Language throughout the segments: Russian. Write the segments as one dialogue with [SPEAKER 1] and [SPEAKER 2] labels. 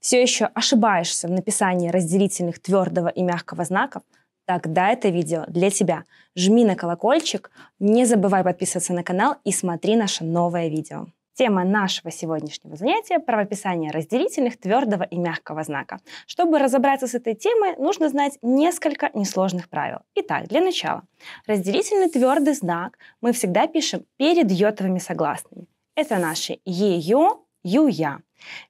[SPEAKER 1] все еще ошибаешься в написании разделительных твердого и мягкого знаков, тогда это видео для тебя. Жми на колокольчик, не забывай подписываться на канал и смотри наше новое видео. Тема нашего сегодняшнего занятия – правописание разделительных твердого и мягкого знака. Чтобы разобраться с этой темой, нужно знать несколько несложных правил. Итак, для начала. Разделительный твердый знак мы всегда пишем перед йотовыми согласными. Это наши ее, юя.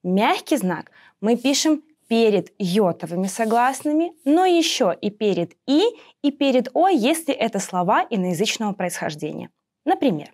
[SPEAKER 1] Мягкий знак мы пишем перед йотовыми согласными, но еще и перед и и перед о, если это слова иноязычного происхождения. Например,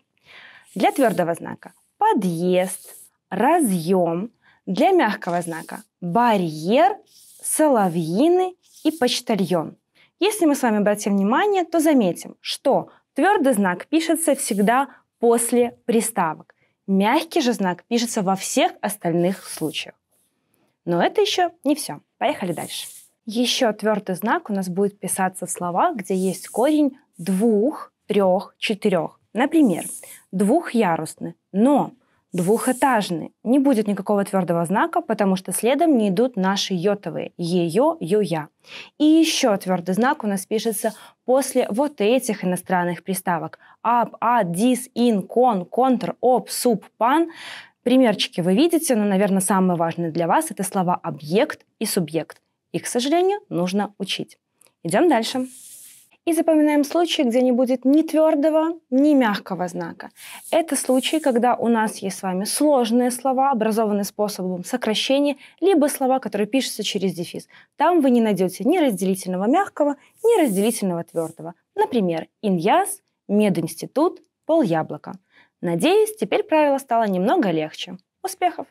[SPEAKER 1] для твердого знака подъезд, разъем, для мягкого знака барьер, соловьины и почтальон. Если мы с вами обратим внимание, то заметим, что твердый знак пишется всегда после приставок. Мягкий же знак пишется во всех остальных случаях. Но это еще не все. Поехали дальше. Еще твердый знак у нас будет писаться в словах, где есть корень двух, трех, четырех. Например, двухъярусный. Но двухэтажный. Не будет никакого твердого знака, потому что следом не идут наши йотовые ее, ее, я. И еще твердый знак у нас пишется после вот этих иностранных приставок. Ап, а, дис, ин, кон, контр, об, суп, пан. Примерчики вы видите, но, наверное, самое важное для вас – это слова «объект» и «субъект». Их, к сожалению, нужно учить. Идем дальше. И запоминаем случаи, где не будет ни твердого, ни мягкого знака. Это случаи, когда у нас есть с вами сложные слова, образованные способом сокращения, либо слова, которые пишутся через дефис. Там вы не найдете ни разделительного мягкого, ни разделительного твердого. Например, иньяс, мединститут, пол яблока. Надеюсь, теперь правило стало немного легче. Успехов!